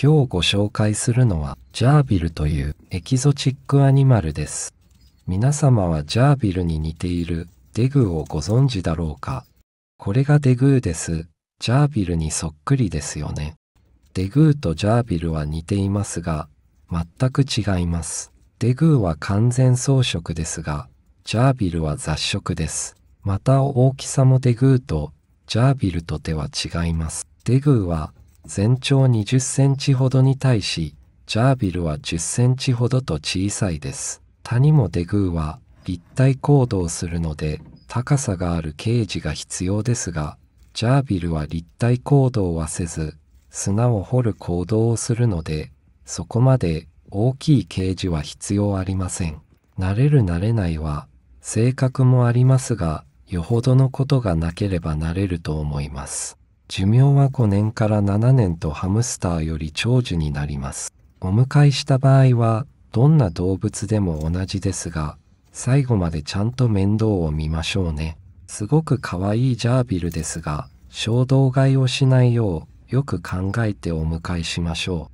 今日ご紹介するのはジャービルというエキゾチックアニマルです。皆様はジャービルに似ているデグーをご存知だろうかこれがデグーです。ジャービルにそっくりですよね。デグーとジャービルは似ていますが、全く違います。デグーは完全装飾ですが、ジャービルは雑食です。また大きさもデグーとジャービルとでは違います。デグーは全長20センチほどに対し、ジャービルは10センチほどと小さいです。谷もデグーは立体行動するので、高さがあるケージが必要ですが、ジャービルは立体行動はせず、砂を掘る行動をするので、そこまで大きいケージは必要ありません。慣れる慣れないは、性格もありますが、よほどのことがなければ慣れると思います。寿命は5年から7年とハムスターより長寿になります。お迎えした場合は、どんな動物でも同じですが、最後までちゃんと面倒を見ましょうね。すごく可愛いジャービルですが、衝動買いをしないよう、よく考えてお迎えしましょう。